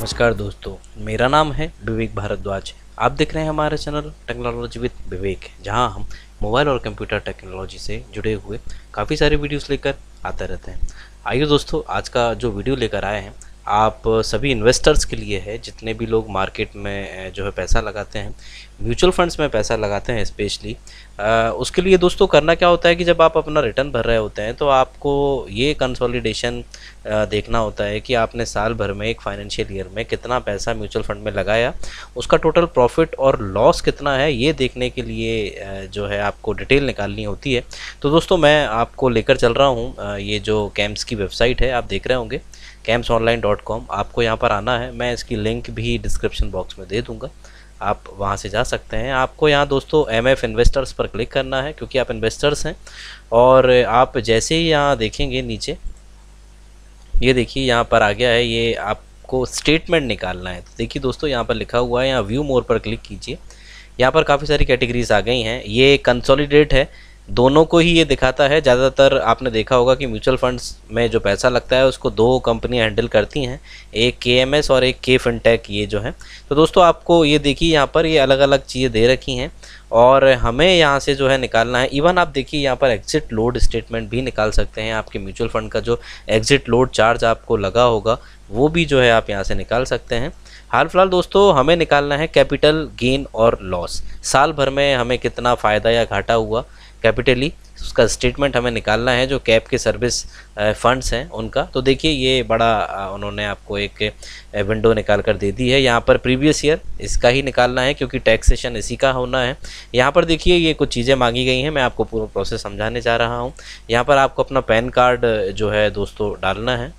नमस्कार दोस्तों मेरा नाम है विवेक भारद्वाज आप देख रहे हैं हमारे चैनल टेक्नोलॉजी विद विवेक जहां हम मोबाइल और कंप्यूटर टेक्नोलॉजी से जुड़े हुए काफ़ी सारे वीडियोस लेकर आते रहते हैं आइए दोस्तों आज का जो वीडियो लेकर आए हैं आप सभी इन्वेस्टर्स के लिए है जितने भी लोग मार्केट में जो है पैसा लगाते हैं म्यूचुअल फंड्स में पैसा लगाते हैं स्पेशली उसके लिए दोस्तों करना क्या होता है कि जब आप अपना रिटर्न भर रहे होते हैं तो आपको ये कंसोलिडेशन देखना होता है कि आपने साल भर में एक फाइनेंशियल ईयर में कितना पैसा म्यूचुअल फंड में लगाया उसका टोटल प्रॉफिट और लॉस कितना है ये देखने के लिए जो है आपको डिटेल निकालनी होती है तो दोस्तों मैं आपको लेकर चल रहा हूँ ये जो कैम्प्स की वेबसाइट है आप देख रहे होंगे कैम्स ऑनलाइन डॉट कॉम आपको यहाँ पर आना है मैं इसकी लिंक भी डिस्क्रिप्शन बॉक्स में दे दूँगा आप वहाँ से जा सकते हैं आपको यहाँ दोस्तों एम एफ इन्वेस्टर्स पर क्लिक करना है क्योंकि आप इन्वेस्टर्स हैं और आप जैसे ही यहाँ देखेंगे नीचे ये देखिए यहाँ पर आ गया है ये आपको स्टेटमेंट निकालना है तो देखिए दोस्तों यहाँ पर लिखा हुआ है यहाँ व्यू मोर पर क्लिक कीजिए यहाँ पर काफ़ी सारी कैटेगरीज आ गई हैं ये कंसोलिडेट है दोनों को ही ये दिखाता है ज़्यादातर आपने देखा होगा कि म्यूचुअल फंड्स में जो पैसा लगता है उसको दो कंपनियां हैंडल करती हैं एक के और एक के फिनटेक ये जो है तो दोस्तों आपको ये देखिए यहाँ पर ये अलग अलग चीज़ें दे रखी हैं और हमें यहाँ से जो है निकालना है इवन आप देखिए यहाँ पर एग्जिट लोड स्टेटमेंट भी निकाल सकते हैं आपके म्यूचुअल फ़ंड का जो एग्जिट लोड चार्ज आपको लगा होगा वो भी जो है आप यहाँ से निकाल सकते हैं हाल फिलहाल दोस्तों हमें निकालना है कैपिटल गेन और लॉस साल भर में हमें कितना फ़ायदा या घाटा हुआ कैपिटल ई उसका स्टेटमेंट हमें निकालना है जो कैप के सर्विस फंड्स हैं उनका तो देखिए ये बड़ा उन्होंने आपको एक विंडो निकाल कर दे दी है यहाँ पर प्रीवियस ईयर इसका ही निकालना है क्योंकि टैक्सेशन इसी का होना है यहाँ पर देखिए ये कुछ चीज़ें मांगी गई हैं मैं आपको पूरा प्रोसेस समझाने जा रहा हूँ यहाँ पर आपको अपना पैन कार्ड जो है दोस्तों डालना है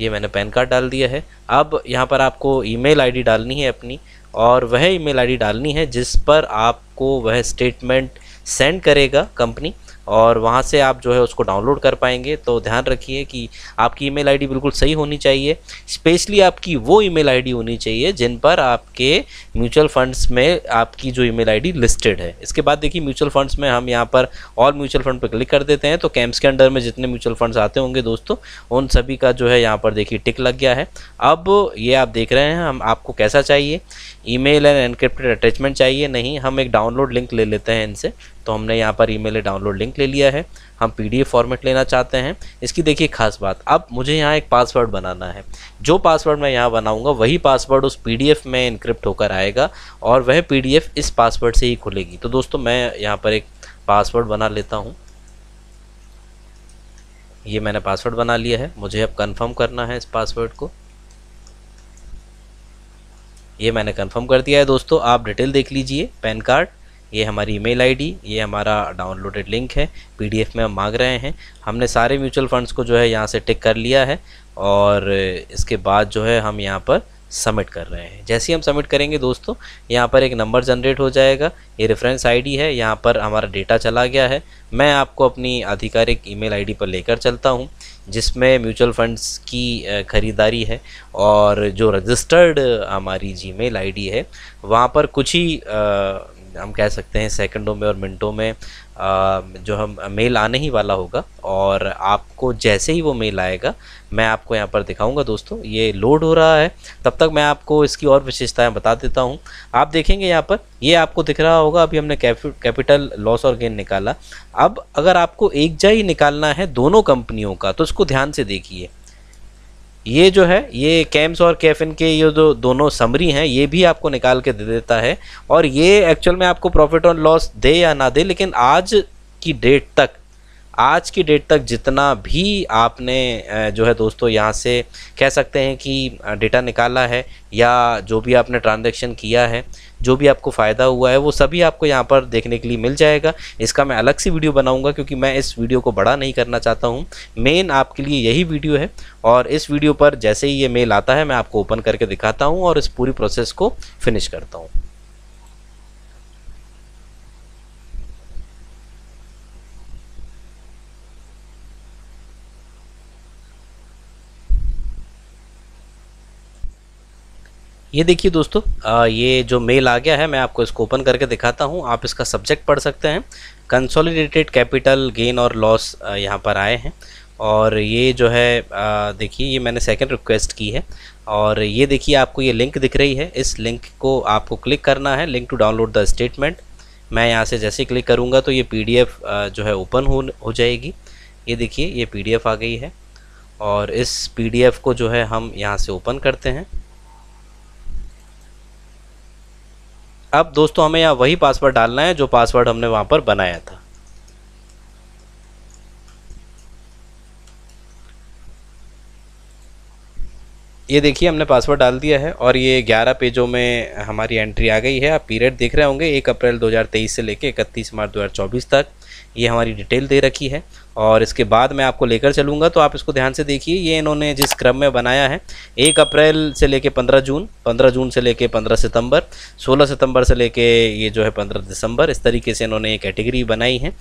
ये मैंने पैन कार्ड डाल दिया है अब यहाँ पर आपको ईमेल आईडी डालनी है अपनी और वह ईमेल आईडी डालनी है जिस पर आपको वह स्टेटमेंट सेंड करेगा कंपनी और वहाँ से आप जो है उसको डाउनलोड कर पाएंगे तो ध्यान रखिए कि आपकी ईमेल आईडी बिल्कुल सही होनी चाहिए स्पेशली आपकी वो ईमेल आईडी होनी चाहिए जिन पर आपके म्यूचुअल फंड्स में आपकी जो ईमेल आईडी लिस्टेड है इसके बाद देखिए म्यूचुअल फंड्स में हम यहाँ पर ऑल म्यूचुअल फंड पर क्लिक कर देते हैं तो कैंप्स के अंडर में जितने म्यूचुअल फंड्स आते होंगे दोस्तों उन सभी का जो है यहाँ पर देखिए टिक लग गया है अब ये आप देख रहे हैं हम आपको कैसा चाहिए ई एंड एनक्रिप्टेड अटैचमेंट चाहिए नहीं हम एक डाउनलोड लिंक ले लेते हैं इनसे तो हमने यहाँ पर ई मेल डाउनलोड लिंक ले लिया है हम एफ फॉर्मेट लेना चाहते हैं इसकी देखिए खास बात अब मुझे यहाँ एक पासवर्ड बनाना है जो पासवर्ड मैं यहाँ बनाऊँगा वही पासवर्ड उस एफ़ में इनक्रिप्ट होकर आएगा और वह एफ इस पासवर्ड से ही खुलेगी तो दोस्तों मैं यहाँ पर एक पासवर्ड बना लेता हूँ ये मैंने पासवर्ड बना लिया है मुझे अब कन्फर्म करना है इस पासवर्ड को ये मैंने कंफर्म कर दिया है दोस्तों आप डिटेल देख लीजिए पैन कार्ड ये हमारी ईमेल आईडी ये हमारा डाउनलोडेड लिंक है पीडीएफ में हम मांग रहे हैं हमने सारे म्यूचुअल फंड्स को जो है यहाँ से टिक कर लिया है और इसके बाद जो है हम यहाँ पर सबमिट कर रहे हैं जैसे ही हम सबमिट करेंगे दोस्तों यहाँ पर एक नंबर जनरेट हो जाएगा ये रेफरेंस आईडी है यहाँ पर हमारा डेटा चला गया है मैं आपको अपनी आधिकारिक ईमेल आईडी पर लेकर चलता हूँ जिसमें म्यूचुअल फंड्स की ख़रीदारी है और जो रजिस्टर्ड हमारी जीमेल आईडी है वहाँ पर कुछ ही हम कह सकते हैं सेकंडों में और मिनटों में आ, जो हम मेल आने ही वाला होगा और आपको जैसे ही वो मेल आएगा मैं आपको यहाँ पर दिखाऊंगा दोस्तों ये लोड हो रहा है तब तक मैं आपको इसकी और विशेषताएं बता देता हूँ आप देखेंगे यहाँ पर ये आपको दिख रहा होगा अभी हमने कैपिटल लॉस और गेन निकाला अब अगर आपको एक जा ही निकालना है दोनों कंपनियों का तो उसको ध्यान से देखिए ये जो है ये कैम्स और कैफिन के ये जो दोनों समरी हैं ये भी आपको निकाल के दे देता है और ये एक्चुअल में आपको प्रॉफिट और लॉस दे या ना दे लेकिन आज की डेट तक आज की डेट तक जितना भी आपने जो है दोस्तों यहाँ से कह सकते हैं कि डेटा निकाला है या जो भी आपने ट्रांजेक्शन किया है जो भी आपको फ़ायदा हुआ है वो सभी आपको यहाँ पर देखने के लिए मिल जाएगा इसका मैं अलग से वीडियो बनाऊँगा क्योंकि मैं इस वीडियो को बड़ा नहीं करना चाहता हूँ मेन आपके लिए यही वीडियो है और इस वीडियो पर जैसे ही ये मेल आता है मैं आपको ओपन करके दिखाता हूँ और इस पूरी प्रोसेस को फिनिश करता हूँ ये देखिए दोस्तों ये जो मेल आ गया है मैं आपको इसको ओपन करके दिखाता हूँ आप इसका सब्जेक्ट पढ़ सकते हैं कंसोलिडेटेड कैपिटल गेन और लॉस यहाँ पर आए हैं और ये जो है देखिए ये मैंने सेकंड रिक्वेस्ट की है और ये देखिए आपको ये लिंक दिख रही है इस लिंक को आपको क्लिक करना है link to download the statement मैं यहाँ से जैसे क्लिक करूँगा तो ये पी जो है ओपन हो हो जाएगी ये देखिए ये पी आ गई है और इस पी को जो है हम यहाँ से ओपन करते हैं अब दोस्तों हमें यहाँ वही पासवर्ड डालना है जो पासवर्ड हमने वहाँ पर बनाया था ये देखिए हमने पासवर्ड डाल दिया है और ये 11 पेजों में हमारी एंट्री आ गई है आप पीरियड देख रहे होंगे 1 अप्रैल 2023 से लेके 31 मार्च 2024 तक ये हमारी डिटेल दे रखी है और इसके बाद मैं आपको लेकर चलूँगा तो आप इसको ध्यान से देखिए ये इन्होंने जिस क्रम में बनाया है एक अप्रैल से लेके पंद्रह जून पंद्रह जून से लेके पंद्रह सितंबर सोलह सितंबर से लेके ये जो है पंद्रह दिसंबर इस तरीके से इन्होंने ये कैटेगरी बनाई है